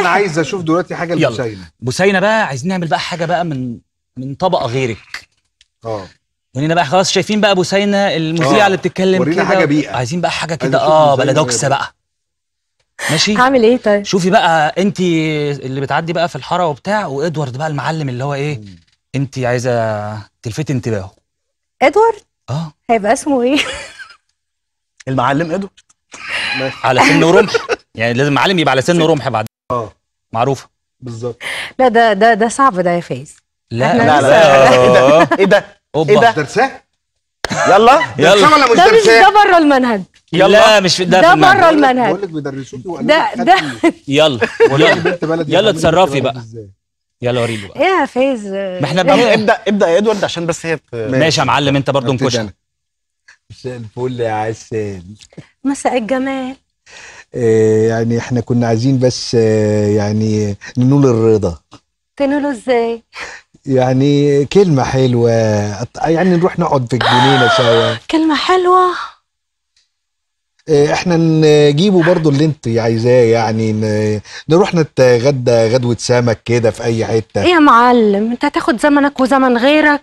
انا عايز اشوف دلوقتي حاجه لبوسينا بوسينا بقى عايزين نعمل بقى حاجه بقى من من طبقه غيرك اه ورينا بقى خلاص شايفين بقى بوسينا المذيعه آه. اللي بتتكلم كده حاجه بيئه عايزين بقى حاجه كده اه بلدوكسه إيه. بقى ماشي هعمل ايه طيب شوفي بقى انت اللي بتعدي بقى في الحاره وبتاع وادوارد بقى المعلم اللي هو ايه انت عايزه تلفتي انتباهه ادوارد اه هيبقى اسمه ايه المعلم ادوارد على سن ورمح يعني لازم المعلم يبقى على سن ورمح بعد اه معروفه بالظبط لا ده ده ده صعب ده يا فايز لا لا لا ايه ده ايه ده ايه ده درساه يلا يلا ولا مش ده مش ده بره المنهج يلا مش ده ده بره المنهج بقول لك بيدرسوكي ده ده يلا يلا اتصرفي بقى يلا وريني بقى ايه يا فايز ما احنا ابدا ابدا يا ادوارد عشان بس هي ماشي يا معلم انت برضه انكشف مساء الفل يا عسل مساء الجمال آه، يعني احنا كنا عايزين بس آه، يعني ننول الرضا تنوله ازاي؟ يعني كلمة حلوة يعني نروح نقعد في الجنينة سوا كلمة حلوة آه، احنا نجيبه برضو اللي انت عايزاه يعني نروح نتغدى غدوة سمك كده في اي حتة ايه يا معلم انت هتاخد زمنك وزمن غيرك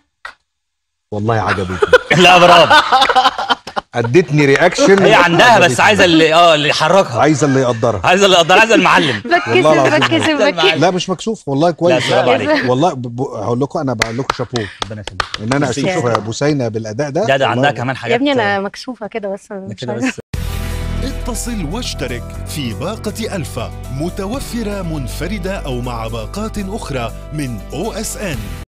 والله عجبتني لا برافو ادتني رياكشن هي عندها بس عايزه اللي اه اللي يحركها عايزه اللي يقدرها عايزه اللي يقدرها عايزه المعلم ركزي ركزي بتكسف لا مش مكسوف والله كويس والله هقول لكم انا بقول لكم شابوه ربنا يخليك ان انا اشوف بوسينه بالاداء ده ده ده عندها كمان حاجات يا ابني انا مكسوفه كده بس مش عارفه اتصل واشترك في باقة ألفا متوفرة منفردة أو مع باقات أخرى من OSN